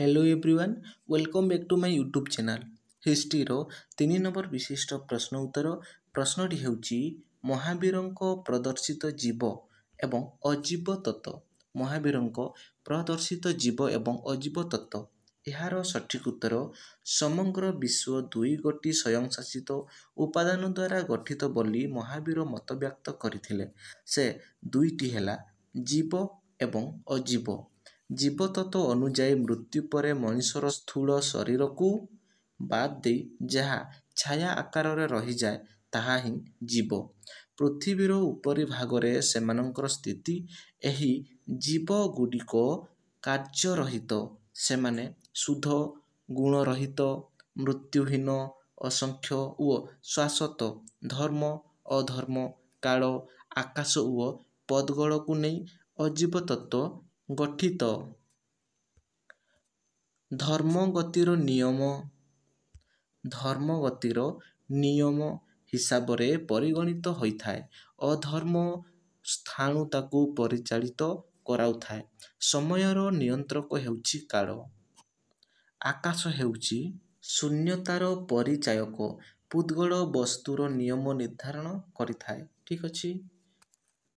hello everyone welcome back to my YouTube channel ହିଷ୍ଟ୍ରିର ତିନି number ବିଶିଷ୍ଟ ପ୍ରଶ୍ନ ଉତ୍ତର ପ୍ରଶ୍ନଟି ହେଉଛି ମହାବୀରଙ୍କ ପ୍ରଦର୍ଶିତ ଜୀବ ଏବଂ ଅଜୀବ ତତ୍ତ୍ୱ ମହାବୀରଙ୍କ ପ୍ରଦର୍ଶିତ ଜୀବ ଏବଂ ଅଜୀବ ତତ୍ତ୍ୱ ଏହାର ସଠିକ୍ ଉତ୍ତର ସମଗ୍ର ବିଶ୍ୱ ଦୁଇ ଗୋଟି ସ୍ୱୟଂଶାସିତ ଉପାଦାନ ଦ୍ୱାରା ଗଠିତ ବୋଲି ମହାବୀର ମତବ୍ୟକ୍ତ କରିଥିଲେ ସେ ଦୁଇଟି ହେଲା ଜୀବ ଏବଂ ଅଜୀବ ଜୀବତତ୍ତ୍ୱ ଅନୁଯାୟୀ ମୃତ୍ୟୁ ପରେ ମଣିଷର ସ୍ଥୂଳ ଶରୀରକୁ ବାଦ ଦେଇ ଯାହା ଛାୟା ଆକାରରେ ରହିଯାଏ ତାହା ହିଁ ଜୀବ ପୃଥିବୀର ଉପରି ଭାଗରେ ସେମାନଙ୍କର ସ୍ଥିତି ଏହି ଜୀବଗୁଡ଼ିକ କାର୍ଯ୍ୟରହିତ ସେମାନେ ଶୁଦ୍ଧ ଗୁଣରହିତ ମୃତ୍ୟୁହୀନ ଅସଂଖ୍ୟ ଓ ଶାଶ୍ୱତ ଧର୍ମ ଅଧର୍ମ କାଳ ଆକାଶ ଓ ପଦଗଳକୁ ନେଇ ଅଜୀବ ତତ୍ତ୍ୱ ଗଠିତ ଧର୍ମଗତିର ନିୟମ ଧର୍ମଗତିର ନିୟମ ହିସାବରେ ପରିଗଣିତ ହୋଇଥାଏ ଅଧର୍ମ ସ୍ଥାଣୁ ତାକୁ ପରିଚାଳିତ କରାଉଥାଏ ସମୟର ନିୟନ୍ତ୍ରକ ହେଉଛି କାଳ ଆକାଶ ହେଉଛି ଶୂନ୍ୟତାର ପରିଚାୟକ ପୁଦ୍ଗଳ ବସ୍ତୁର ନିୟମ ନିର୍ଦ୍ଧାରଣ କରିଥାଏ ଠିକ୍ ଅଛି